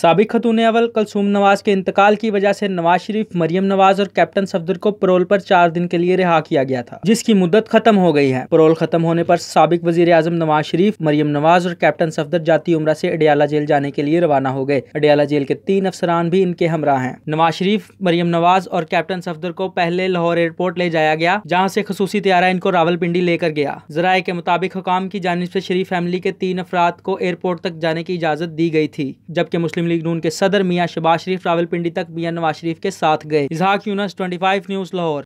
सबक खतून अवल कलसूम नवाज के इंतकाल की वजह से नवाज शरीफ मरियम नवाज और कैप्टन सफदर को परोल पर चार दिन के लिए रिहा किया गया था जिसकी मुद्दत खत्म हो गई है परोल खत्म होने पर सबक वजीर आजम नवाज शरीफ मरियम नवाज और कैप्टन सफदर जाती उम्र से अडियाला जेल जाने के लिए रवाना हो गए अडियाला जेल के तीन अफसरान भी इनके हमरा है नवाज शरीफ मरियम नवाज और कैप्टन सफदर को पहले लाहौर एयरपोर्ट ले जाया गया जहाँ से खसूसी त्यारा इनको रावलपिंडी लेकर गया जराये के मुताबिक हुकाम की जानब ऐसी शरीफ फैमिली के तीन अफराद को एयरपोर्ट तक जाने की इजाजत दी गई थी जबकि मुस्लिम लीग नून के सदर मियाँ शबाज शरीफ रावलपिंडी तक मियाँ नवाज शरीफ के साथ गए इसहाक यूनस ट्वेंटी न्यूज़ लाहौर